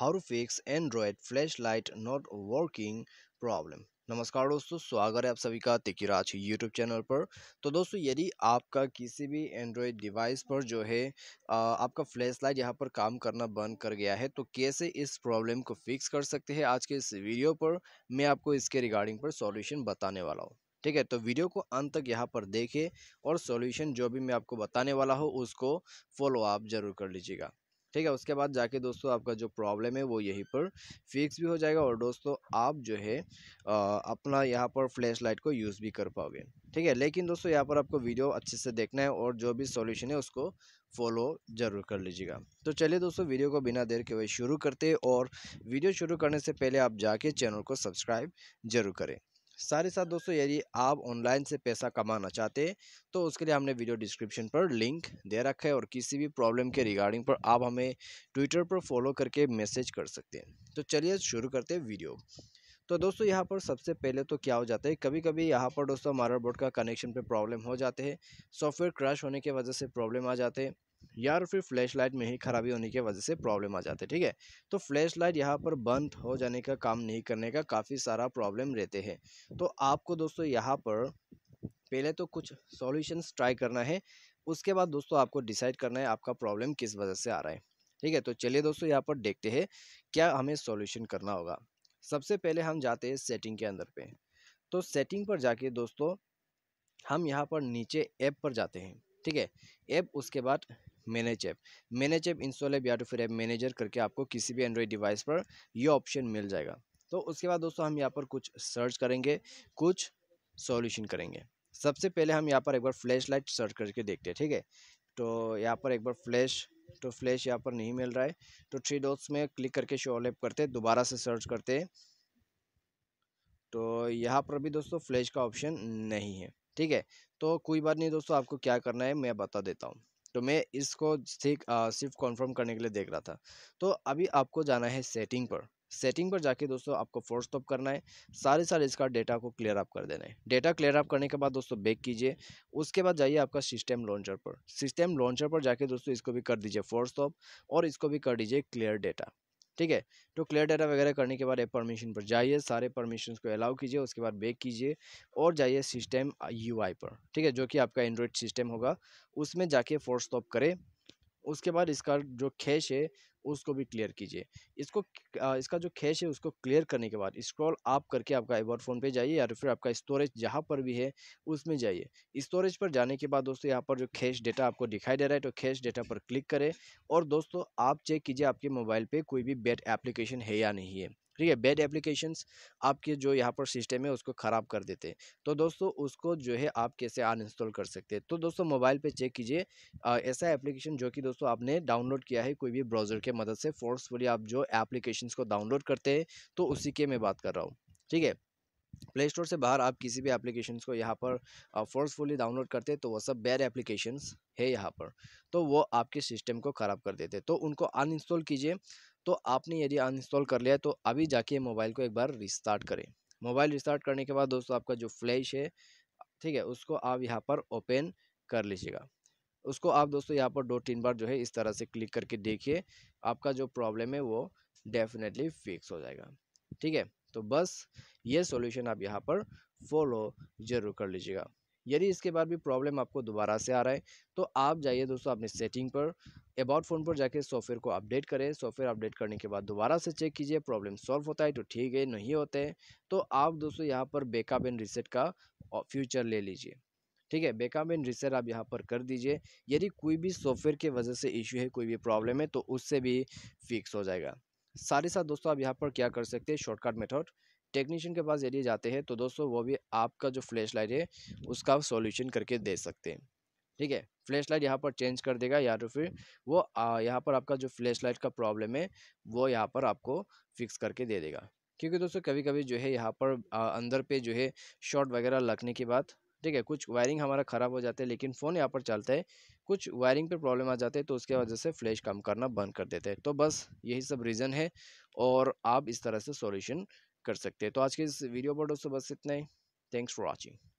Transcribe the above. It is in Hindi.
How to fix Android flash light not working problem नमस्कार दोस्तों स्वागत है आप सभी का तिकिराज यूट्यूब चैनल पर तो दोस्तों यदि आपका किसी भी एंड्रॉयड डिवाइस पर जो है आपका फ्लैश लाइट यहाँ पर काम करना बंद कर गया है तो कैसे इस प्रॉब्लम को फिक्स कर सकते हैं आज के इस वीडियो पर मैं आपको इसके रिगार्डिंग पर सॉल्यूशन बताने वाला हूँ ठीक है तो वीडियो को अंत तक यहाँ पर देखें और सॉल्यूशन जो भी मैं आपको बताने वाला हूँ उसको फॉलो आप जरूर कर लीजिएगा ठीक है उसके बाद जाके दोस्तों आपका जो प्रॉब्लम है वो यहीं पर फिक्स भी हो जाएगा और दोस्तों आप जो है आ, अपना यहाँ पर फ्लैश लाइट को यूज़ भी कर पाओगे ठीक है लेकिन दोस्तों यहाँ पर आपको वीडियो अच्छे से देखना है और जो भी सॉल्यूशन है उसको फॉलो ज़रूर कर लीजिएगा तो चलिए दोस्तों वीडियो को बिना देर के वही शुरू करते और वीडियो शुरू करने से पहले आप जाके चैनल को सब्सक्राइब जरूर करें साथ ही साथ दोस्तों यदि आप ऑनलाइन से पैसा कमाना चाहते हैं तो उसके लिए हमने वीडियो डिस्क्रिप्शन पर लिंक दे रखा है और किसी भी प्रॉब्लम के रिगार्डिंग पर आप हमें ट्विटर पर फॉलो करके मैसेज कर सकते हैं तो चलिए शुरू करते हैं वीडियो तो दोस्तों यहाँ पर सबसे पहले तो क्या हो जाता है कभी कभी यहाँ पर दोस्तों बोर्ड का कनेक्शन पे प्रॉब्लम हो जाते हैं सॉफ्टवेयर क्रैश होने की वजह से प्रॉब्लम आ जाते हैं या फिर फ्लैश लाइट में ही ख़राबी होने की वजह से प्रॉब्लम आ जाते ठीक है तो फ्लैश लाइट यहाँ पर बंद हो जाने का काम नहीं करने का काफ़ी सारा प्रॉब्लम रहते हैं तो आपको दोस्तों यहाँ पर पहले तो कुछ सॉल्यूशंस ट्राई करना है उसके बाद दोस्तों आपको डिसाइड करना है आपका प्रॉब्लम किस वजह से आ रहा है ठीक है तो चलिए दोस्तों यहाँ पर देखते हैं क्या हमें सॉल्यूशन करना होगा सबसे पहले हम जाते हैं सेटिंग के अंदर पे तो सेटिंग पर जाके दोस्तों हम यहाँ पर नीचे ऐप पर जाते हैं ठीक है ऐप उसके बाद manage app manage app install app या तो फिर ऐप मैनेजर करके आपको किसी भी एंड्रॉयड डिवाइस पर ये ऑप्शन मिल जाएगा तो उसके बाद दोस्तों हम यहाँ पर कुछ सर्च करेंगे कुछ सॉल्यूशन करेंगे सबसे पहले हम यहाँ पर एक बार फ्लैश लाइट सर्च करके देखते हैं ठीक है तो यहाँ पर एक बार फ्लैश तो फ्लैश यहाँ पर नहीं मिल रहा है तो थ्री डॉट्स में क्लिक करके शॉल ऐप करते हैं दोबारा से सर्च करते तो यहाँ पर भी दोस्तों फ्लैश का ऑप्शन नहीं है ठीक है तो कोई बात नहीं दोस्तों आपको क्या करना है मैं बता देता हूँ तो मैं इसको ठीक सिर्फ कॉन्फर्म करने के लिए देख रहा था तो अभी आपको जाना है सेटिंग पर सेटिंग पर जाके दोस्तों आपको फोर्स स्टॉप करना है सारे सारे इसका डेटा को क्लियर अप कर देना है डेटा क्लियर अप करने के बाद दोस्तों बैक कीजिए उसके बाद जाइए आपका सिस्टम लॉन्चर पर सिस्टम लॉन्चर पर जाके दोस्तों इसको भी कर दीजिए फोर्स स्टॉप और इसको भी कर दीजिए क्लियर डेटा ठीक है तो क्लियर डाटा वगैरह करने के बाद ऐप परमिशन पर जाइए सारे परमिशन को अलाउ कीजिए उसके बाद बेक कीजिए और जाइए सिस्टम यू पर ठीक है जो कि आपका एंड्रॉयड सिस्टम होगा उसमें जाके फोर्स स्टॉप करें उसके बाद इसका जो कैश है उसको भी क्लियर कीजिए इसको इसका जो कैश है उसको क्लियर करने के बाद स्क्रॉल आप करके आपका एवर फ़ोन पे जाइए या फिर आपका स्टोरेज जहाँ पर भी है उसमें जाइए स्टोरेज पर जाने के बाद दोस्तों यहाँ पर जो कैश डेटा आपको दिखाई दे रहा है तो कैश डेटा पर क्लिक करें और दोस्तों आप चेक कीजिए आपके मोबाइल पर कोई भी बेट एप्लीकेशन है या नहीं है ठीक है बैड एप्लीकेशंस आपके जो यहाँ पर सिस्टम है उसको ख़राब कर देते हैं तो दोस्तों उसको जो है आप कैसे अनइंस्टॉल कर सकते हैं तो दोस्तों मोबाइल पे चेक कीजिए ऐसा एप्लीकेशन जो कि दोस्तों आपने डाउनलोड किया है कोई भी ब्राउज़र के मदद से फोर्सफुली आप जो एप्लीकेशन को डाउनलोड करते हैं तो उसी के मैं बात कर रहा हूँ ठीक है प्ले स्टोर से बाहर आप किसी भी एप्लीकेशन को यहाँ पर फोर्सफुली डाउनलोड करते हैं तो वह सब बैड एप्लीकेशंस है यहाँ पर तो वो आपके सिस्टम को ख़राब कर देते हैं तो उनको अनइंस्टॉल कीजिए तो आपने यदि अनइंस्टॉल कर लिया तो अभी जाके मोबाइल को एक बार रिस्टार्ट करें मोबाइल रिस्टार्ट करने के बाद दोस्तों आपका जो फ्लैश है ठीक है उसको आप यहाँ पर ओपन कर लीजिएगा उसको आप दोस्तों यहाँ पर दो तीन बार जो है इस तरह से क्लिक करके देखिए आपका जो प्रॉब्लम है वो डेफिनेटली फिक्स हो जाएगा ठीक है तो बस ये सॉल्यूशन आप यहाँ पर फॉलो जरूर कर लीजिएगा यदि इसके बाद भी प्रॉब्लम आपको दोबारा से आ रहा है तो आप जाइए दोस्तों अपने सेटिंग पर अबाउट फ़ोन पर जाकर सॉफ्टवेयर को अपडेट करें सॉफ्टवेयर अपडेट करने के बाद दोबारा से चेक कीजिए प्रॉब्लम सॉल्व होता है तो ठीक है नहीं होते हैं तो आप दोस्तों यहाँ पर बेकअप एंड रिसेट का फ्यूचर ले लीजिए ठीक है बेकअप एंड रिसेट आप यहाँ पर कर दीजिए यदि कोई भी सॉफ्टवेयर की वजह से इश्यू है कोई भी प्रॉब्लम है तो उससे भी फिक्स हो जाएगा साथ ही साथ दोस्तों आप यहाँ पर क्या कर सकते हैं शॉर्टकट मेथड टेक्नीशियन के पास यदि जाते हैं तो दोस्तों वो भी आपका जो फ्लैश लाइट है उसका सॉल्यूशन करके दे सकते हैं ठीक है फ्लैश लाइट यहाँ पर चेंज कर देगा या तो फिर हम्म। वो यहाँ पर आपका जो फ्लैश लाइट का प्रॉब्लम है वो यहाँ पर आपको फिक्स करके दे देगा क्योंकि दोस्तों कभी कभी जो है यहाँ पर आ, अंदर पे जो है शॉर्ट वगैरह लगने के बाद ठीक है कुछ वायरिंग हमारा ख़राब हो जाता है लेकिन फ़ोन यहाँ पर चलता है कुछ वायरिंग पे प्रॉब्लम आ जाते हैं तो उसके वजह से फ्लैश काम करना बंद कर देते हैं तो बस यही सब रीज़न है और आप इस तरह से सॉल्यूशन कर सकते हैं तो आज के इस वीडियो पर दोस्तों बस इतना ही थैंक्स फॉर वॉचिंग